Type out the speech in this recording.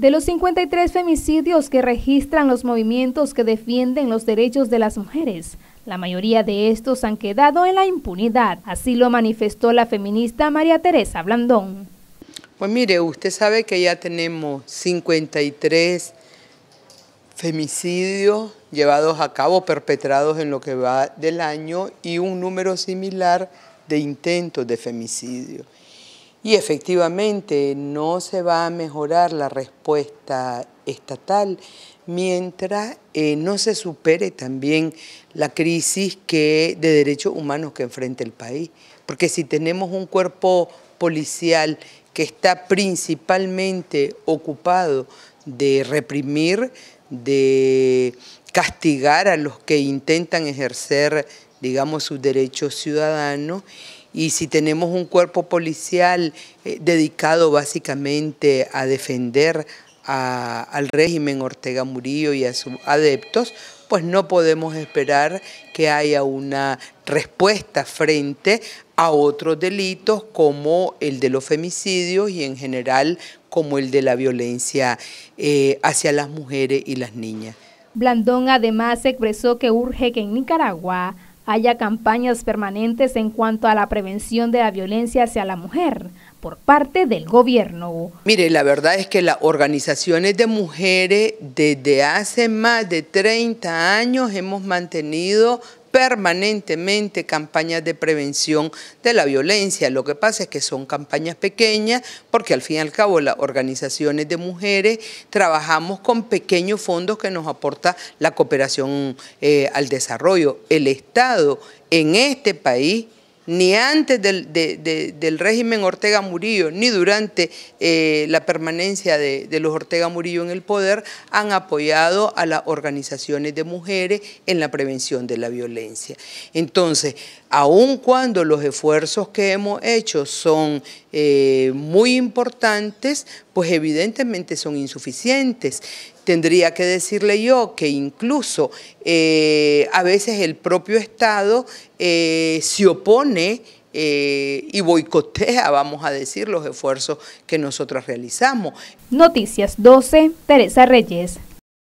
De los 53 femicidios que registran los movimientos que defienden los derechos de las mujeres, la mayoría de estos han quedado en la impunidad. Así lo manifestó la feminista María Teresa Blandón. Pues mire, usted sabe que ya tenemos 53 femicidios llevados a cabo, perpetrados en lo que va del año, y un número similar de intentos de femicidio. Y efectivamente no se va a mejorar la respuesta estatal mientras eh, no se supere también la crisis que, de derechos humanos que enfrenta el país. Porque si tenemos un cuerpo policial que está principalmente ocupado de reprimir, de castigar a los que intentan ejercer digamos, sus derechos ciudadanos y si tenemos un cuerpo policial eh, dedicado básicamente a defender al régimen Ortega Murillo y a sus adeptos, pues no podemos esperar que haya una respuesta frente a otros delitos como el de los femicidios y en general como el de la violencia eh, hacia las mujeres y las niñas. Blandón además expresó que urge que en Nicaragua haya campañas permanentes en cuanto a la prevención de la violencia hacia la mujer por parte del gobierno. Mire, la verdad es que las organizaciones de mujeres desde hace más de 30 años hemos mantenido permanentemente campañas de prevención de la violencia. Lo que pasa es que son campañas pequeñas porque al fin y al cabo las organizaciones de mujeres trabajamos con pequeños fondos que nos aporta la cooperación eh, al desarrollo. El Estado en este país ni antes del, régimen Ortega Murillo, ni durante eh, la permanencia de, de los Ortega Murillo en el poder, han apoyado a las organizaciones de mujeres en la prevención de la violencia. Entonces, aun cuando los esfuerzos que hemos hecho son eh, muy importantes, pues evidentemente son insuficientes. Tendría que decirle yo que incluso eh, a veces el propio Estado eh, se opone y boicotea, vamos a decir, los esfuerzos que nosotros realizamos. Noticias 12, Teresa Reyes.